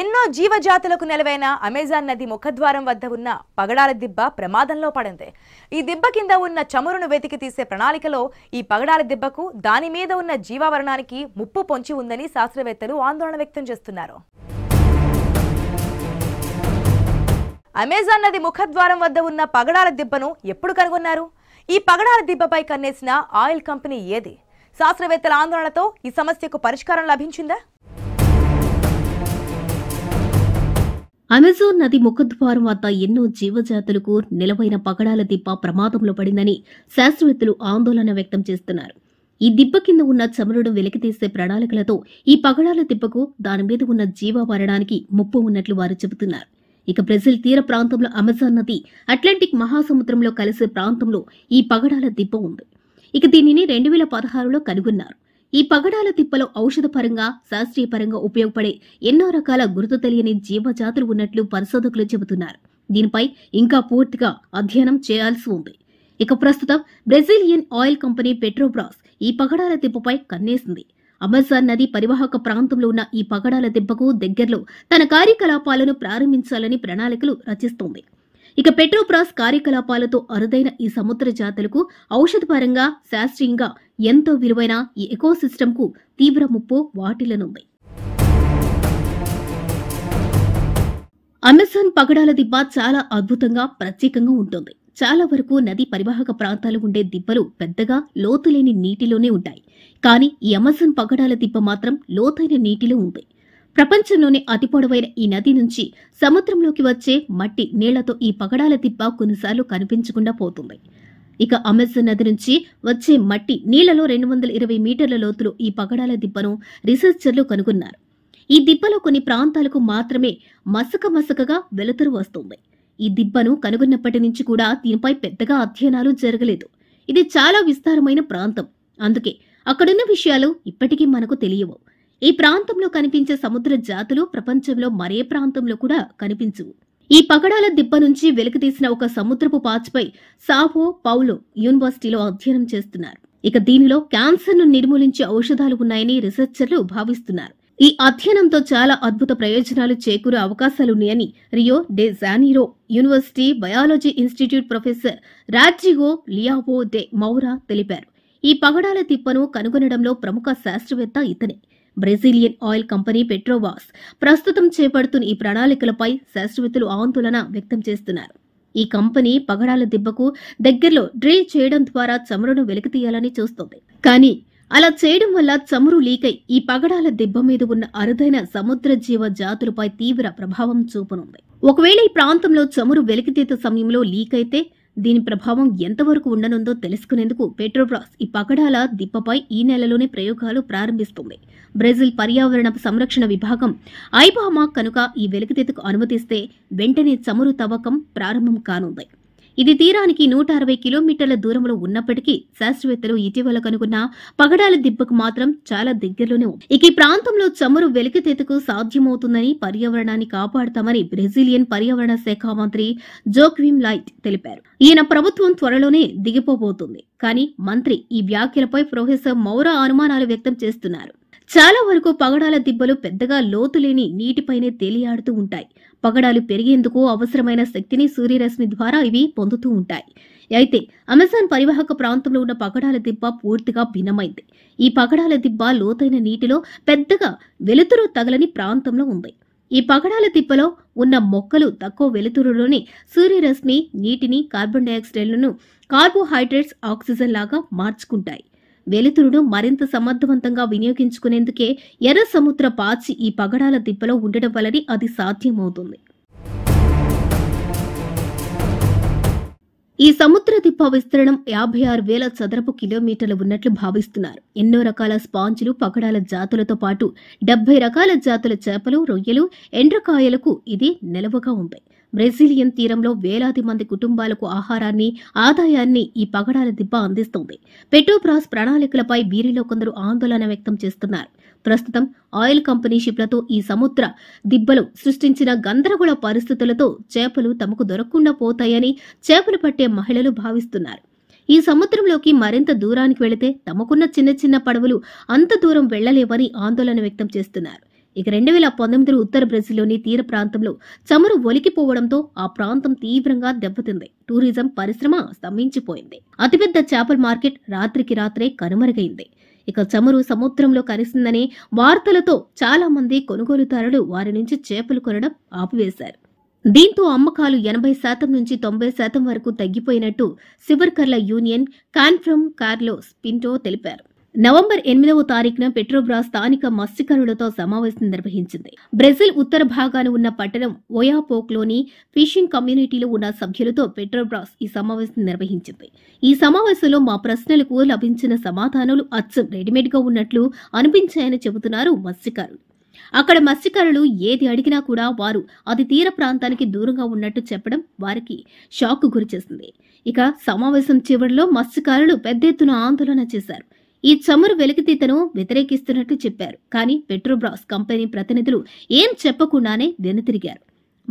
ఎన్నో జీవజాతులకు నెలవైన అమెజాన్ నది ముఖద్వారం వద్ద ఉన్న పగడాల దిబ్బ ప్రమాదంలో పడింది ఈ దిబ్బ కింద ఉన్న చమురును వెతికి తీసే ప్రణాళికలో ఈ పగడాల దిబ్బకు దాని మీద ఉన్న జీవావరణానికి ముప్పు పొంచి ఉందని శాస్త్రవేత్తలు ఆందోళన వ్యక్తం చేస్తున్నారు అమెజాన్ నది ముఖద్వారం వద్ద ఉన్న పగడాల దిబ్బను ఎప్పుడు కనుగొన్నారు ఈ పగడాల దిబ్బపై కన్నేసిన ఆయిల్ కంపెనీ ఏది శాస్త్రవేత్తల ఆందోళనతో ఈ సమస్యకు పరిష్కారం లభించిందా అమెజాన్ నది ముఖద్వారం వద్ద ఎన్నో జీవజాతులకు నిలవైన పగడాల దిబ్బ ప్రమాదంలో పడిందని శాస్త్రవేత్తలు ఆందోళన వ్యక్తం చేస్తున్నారు ఈ దిబ్బ కింద ఉన్న చమురును వెలికితీసే ప్రణాళికలతో ఈ పగడాల దిబ్బకు దాని మీద ఉన్న జీవావరణానికి ముప్పు ఉన్నట్లు వారు చెబుతున్నారు ఇక బ్రెజిల్ తీర ప్రాంతంలో అమెజాన్ నది అట్లాంటిక్ మహాసముద్రంలో కలిసే ప్రాంతంలో ఈ పగడాల దిబ్బ ఉంది ఇక దీనిని రెండు వేల పదహారులో కనుగొన్నారు ఈ పగడాల తిప్పలు ఔషధపరంగా శాస్త్రీయపరంగా ఉపయోగపడే ఎన్నో రకాల గుర్తు తెలియని జీవజాతులు ఉన్నట్లు పరిశోధకులు చెబుతున్నారు దీనిపై ఇంకా పూర్తిగా అధ్యయనం చేయాల్సి ఉంది ఇక ప్రస్తుతం బ్రెజిలియన్ ఆయిల్ కంపెనీ పెట్రోబ్రాస్ ఈ పగడాల తిప్పపై కన్నేసింది అమెజాన్ నది పరివాహక ప్రాంతంలో ఉన్న ఈ పగడాల దెబ్బకు దగ్గరలో తన కార్యకలాపాలను ప్రారంభించాలని ప్రణాళికలు రచిస్తోంది ఇక పెట్రోప్రాస్ కార్యకలాపాలతో అరుదైన ఈ సముద్ర జాతులకు ఔషధపరంగా శాస్త్రీయంగా ఎంతో విలువైన ఈ ఎకోసిస్టమ్కు తీవ్ర ముప్పు వాటిల్లనుంది అమెజాన్ పగడాల దిబ్బ చాలా అద్భుతంగా ప్రత్యేకంగా ఉంటుంది చాలా వరకు నది పరివాహక ప్రాంతాలు ఉండే దిబ్బలు పెద్దగా లోతులేని నీటిలోనే ఉంటాయి కానీ ఈ అమెజాన్ పగడాల దిబ్బ మాత్రం లోతైన నీటిలో ఉంది ప్రపంచంలోనే అతి పొడవైన ఈ నది నుంచి సముద్రంలోకి వచ్చే మట్టి నీళ్లతో ఈ పగడాల దిబ్బ కొన్నిసార్లు కనిపించకుండా పోతుంది ఇక అమెజాన్ నది నుంచి వచ్చే మట్టి నీళ్లలో రెండు వందల ఇరవై మీటర్ల లోతులో ఈ పగడాల దిబ్బను రీసెర్చర్లు కనుగొన్నారు ఈ దిబ్బలో కొన్ని ప్రాంతాలకు మాత్రమే మసక మసకగా వెలుతురు వస్తుంది ఈ దిబ్బను కనుగొన్నప్పటి నుంచి కూడా దీనిపై పెద్దగా అధ్యయనాలు జరగలేదు ఇది చాలా విస్తారమైన ప్రాంతం అందుకే అక్కడున్న విషయాలు ఇప్పటికీ మనకు తెలియవు ఈ ప్రాంతంలో కనిపించే సముద్ర జాతులు ప్రపంచంలో మరే ప్రాంతంలో కూడా కనిపించవు ఈ పగడాల దిబ్బ నుంచి వెలికితీసిన ఒక సముద్రపు పాచ్పై సావో పౌలో యూనివర్సిటీలో అధ్యయనం చేస్తున్నారు ఇక దీనిలో క్యాన్సర్ను నిర్మూలించే ఔషధాలు ఉన్నాయని రీసెర్చర్లు భావిస్తున్నారు ఈ అధ్యయనంతో చాలా అద్భుత ప్రయోజనాలు చేకూరే అవకాశాలున్నాయని Rio de Janeiro university biology institute professor Rodrigo Leao de Moura తెలిపారు ఈ పగడాల తిప్పను కనుగొనడంలో ప్రముఖ శాస్త్రవేత్త ఇతనే బ్రెజిలియన్ ఆయిల్ కంపెనీ పెట్రోవాస్ ప్రస్తుతం చేపడుతున్న ఈ ప్రణాళికలపై శాస్త్రవేత్తలు ఆందోళన వ్యక్తం చేస్తున్నారు ఈ కంపెనీ పగడాల దిబ్బకు దగ్గరలో డ్రిల్ చేయడం ద్వారా చమురును వెలికితీయాలని చూస్తోంది కానీ అలా చేయడం వల్ల చమురు లీకై ఈ పగడాల దిబ్బ మీద ఉన్న అరుదైన సముద్ర జీవ జాతులపై తీవ్ర ప్రభావం చూపనుంది ఒకవేళ ఈ ప్రాంతంలో చమురు వెలికితీత సమయంలో లీక్ అయితే దీని ప్రభావం ఎంతవరకు ఉండనుందో తెలుసుకునేందుకు పెట్రోబ్రాస్ ఈ పగడాల దిప్పపై ఈ నెలలోనే ప్రయోగాలు ప్రారంభిస్తుంది బ్రెజిల్ పర్యావరణ సంరక్షణ విభాగం ఐబామా కనుక ఈ వెలికితీతకు అనుమతిస్తే వెంటనే చమురు తవ్వకం ప్రారంభం కానుంది ఇది తీరానికి నూట అరవై కిలోమీటర్ల దూరంలో ఉన్నప్పటికీ శాస్త్రవేత్తలు ఇటీవల కనుగొన్న పగడాల దిబ్బకు మాత్రం చాలా దగ్గరలోనే ఇక ఈ ప్రాంతంలో చమురు వెలికితేతకు సాధ్యమవుతుందని పర్యావరణాన్ని కాపాడతామని బ్రెజిలియన్ పర్యావరణ శాఖ మంత్రి జోక్విమ్ లైట్ తెలిపారు ఈయన ప్రభుత్వం త్వరలోనే దిగిపోబోతుంది కానీ మంత్రి ఈ వ్యాఖ్యలపై ప్రొఫెసర్ మౌర అనుమానాలు వ్యక్తం చేస్తున్నారు చాలా వరకు పగడాల దిబ్బలు పెద్దగా లోతులేని నీటిపైనే తేలియాడుతూ ఉంటాయి పగడాలు పెరిగేందుకు అవసరమైన శక్తిని సూర్యరశ్మి ద్వారా ఇవి పొందుతూ ఉంటాయి అయితే అమెజాన్ పరివాహక ప్రాంతంలో ఉన్న పగడాల దిబ్బ పూర్తిగా భిన్నమైంది ఈ పగడాల దిబ్బ లోతైన నీటిలో పెద్దగా వెలుతురు తగలని ప్రాంతంలో ఉంది ఈ పగడాల దిబ్బలో ఉన్న మొక్కలు తక్కువ వెలుతురులోని సూర్యరశ్మి నీటిని కార్బన్ డైఆక్సైడ్లను కార్బోహైడ్రేట్స్ ఆక్సిజన్ లాగా మార్చుకుంటాయి వెలుతురును మరింత సమర్థవంతంగా వినియోగించుకునేందుకే ఎర్ర సముద్ర పాచి ఈ పగడాల దిబ్బలో ఉండడం వలనే అది సాధ్యమవుతుంది ఈ సముద్ర దిప్ప విస్తరణం యాభై ఆరు వేల చదరపు కిలోమీటర్లు ఉన్నట్లు భావిస్తున్నారు ఎన్నో రకాల స్పాంజులు పగడాల జాతులతో పాటు డెబ్బై రకాల జాతుల చేపలు రొయ్యలు ఎండ్రకాయలకు ఇది నిలవగా ఉంటాయి బ్రెజిలియన్ తీరంలో వేలాది మంది కుటుంబాలకు ఆహారాన్ని ఆదాయాన్ని ఈ పగడాల దిబ్బ అందిస్తుంది పెట్రోబ్రాస్ ప్రణాళికలపై వీరిలో కొందరు ఆందోళన వ్యక్తం చేస్తున్నారు ప్రస్తుతం ఆయిల్ కంపెనీ షిప్లతో ఈ సముద్ర దిబ్బలు సృష్టించిన గందరగోళ పరిస్థితులతో చేపలు తమకు దొరకకుండా పోతాయని చేపలు పట్టే మహిళలు భావిస్తున్నారు ఈ సముద్రంలోకి మరింత దూరానికి వెళితే తమకున్న చిన్న చిన్న పడవలు అంత దూరం వెళ్లలేవని ఆందోళన వ్యక్తం చేస్తున్నారు ఇక రెండు వేల పంతొమ్మిదిలో ఉత్తర బ్రెజిల్లోని తీర ప్రాంతంలో చమురు ఒలికిపోవడంతో ఆ ప్రాంతం తీవ్రంగా దెబ్బతింది టూరిజం పరిశ్రమ స్తంభించిపోయింది అతిపెద్ద చేపల మార్కెట్ రాత్రికి రాత్రే కనుమరుగైంది ఇక చమురు సముద్రంలో కలిసిందనే వార్తలతో చాలా మంది కొనుగోలుదారులు వారి నుంచి చేపలు కొనడం ఆపివేశారు దీంతో అమ్మకాలు ఎనభై శాతం నుంచి తొంభై శాతం వరకు తగ్గిపోయినట్టు శివర్కర్ల యూనియన్ కాన్ఫ్రమ్ కార్లో స్పింటో తెలిపారు నవంబర్ ఎనిమిదవ తారీఖున పెట్రోబ్రా స్థానిక మత్స్యకారులతో సమావేశం నిర్వహించింది బ్రెజిల్ ఉత్తర భాగాన ఉన్న పట్టణం ఒయాపోక్లోని ఫిషింగ్ కమ్యూనిటీలో ఉన్న సభ్యులతో పెట్రోబ్రాస్ ఈ సమావేశం నిర్వహించింది ఈ సమావేశంలో మా ప్రశ్నలకు లభించిన సమాధానాలు అచ్చం రెడీమేడ్గా ఉన్నట్లు అనిపించాయని చెబుతున్నారు మత్స్యకారులు అక్కడ మత్స్యకారులు ఏది అడిగినా కూడా వారు అది తీర ప్రాంతానికి దూరంగా ఉన్నట్టు చెప్పడం వారికి షాక్ గురిచేసింది ఇక సమావేశం చివరిలో మత్స్యకారులు పెద్ద ఎత్తున ఆందోళన చేశారు ఈ చమురు వెలికితీతను వ్యతిరేకిస్తున్నట్లు చెప్పారు కానీ పెట్రోబ్రాస్ కంపెనీ ప్రతినిధులు ఏం చెప్పకుండానే వెనుతిరిగారు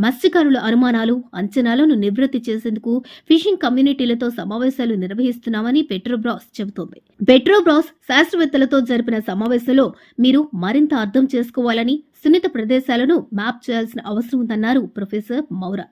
మత్స్యకారుల అనుమానాలు అంచనాలను నివృత్తి చేసేందుకు ఫిషింగ్ కమ్యూనిటీలతో సమావేశాలు నిర్వహిస్తున్నామని పెట్రోబ్రాస్ చెబుతోంది పెట్రోబ్రాస్ శాస్త్రవేత్తలతో జరిపిన సమావేశంలో మీరు మరింత అర్థం చేసుకోవాలని సున్నిత ప్రదేశాలను మ్యాప్ చేయాల్సిన అవసరం ఉందన్నారు ప్రొఫెసర్ మౌరా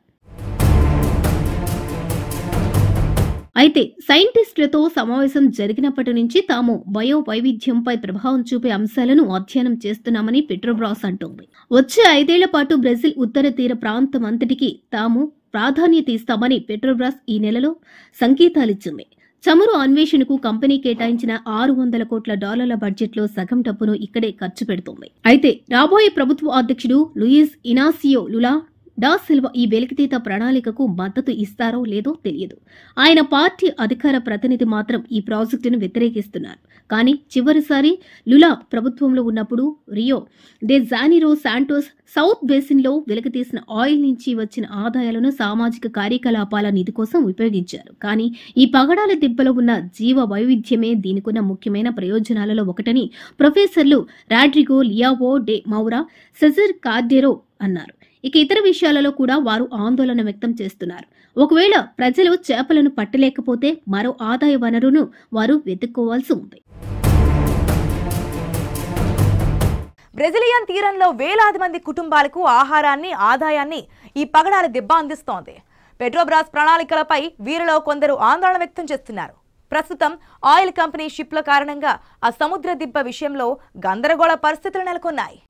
అయితే సైంటిస్టులతో సమావేశం జరిగినప్పటి నుంచి తాము బయో వైవిధ్యంపై ప్రభావం చూపే అంశాలను అధ్యయనం చేస్తున్నామని పెట్రోబ్రాస్ అంటోంది వచ్చే ఐదేళ్ల పాటు బ్రెజిల్ ఉత్తర తీర ప్రాంతం అంతటికి తాము ప్రాధాన్యత ఇస్తామని పెట్రోబ్రాస్ ఈ నెలలో సంకేతాలిచ్చింది చమురు అన్వేషణకు కంపెనీ కేటాయించిన ఆరు వందల కోట్ల డాలర్ల బడ్జెట్లో సగం డబ్బును ఇక్కడే ఖర్చు పెడుతోంది అయితే రాబోయే ప్రభుత్వ అధ్యక్షుడు Luis Inacio Lula da Silva ఈ వెలికితీత ప్రణాళికకు మద్దతు ఇస్తారో లేదో తెలియదు ఆయన పార్టీ అధికార ప్రతినిధి మాత్రం ఈ ప్రాజెక్టును వ్యతిరేకిస్తున్నారు కానీ చివరిసారి లులా ప్రభుత్వంలో ఉన్నప్పుడు Rio de Janeiro Santos south బేసిన్లో వెలికితీసిన ఆయిల్ నుంచి వచ్చిన ఆదాయాలను సామాజిక కార్యకలాపాల నిధి కోసం ఉపయోగించారు కానీ ఈ పగడాల దెబ్బలో ఉన్న జీవ వైవిధ్యమే దీనికున్న ముఖ్యమైన ప్రయోజనాలలో ఒకటని ప్రొఫెసర్లు రాడ్రిగో లియావో డే మౌరా సెజర్ కార్డెరో అన్నారు ఇక ఇతర విషయాలలో కూడా వారు ఆందోళన వ్యక్తం చేస్తున్నారు ఒకవేళ ప్రజలు చేపలను పట్టలేకపోతే మరో ఆదాయ వనరును వారు వెతుక్కోవాల్సి ఉంది బ్రెజిలియన్ తీరంలో వేలాది మంది కుటుంబాలకు ఆహారాన్ని ఆదాయాన్ని ఈ పగడాల దెబ్బ అందిస్తోంది పెట్రోబ్రాస్ ప్రణాళికలపై వీరిలో కొందరు ఆందోళన వ్యక్తం చేస్తున్నారు ప్రస్తుతం ఆయిల్ కంపెనీ షిప్ల కారణంగా ఆ సముద్ర దిబ్బ విషయంలో గందరగోళ పరిస్థితులు నెలకొన్నాయి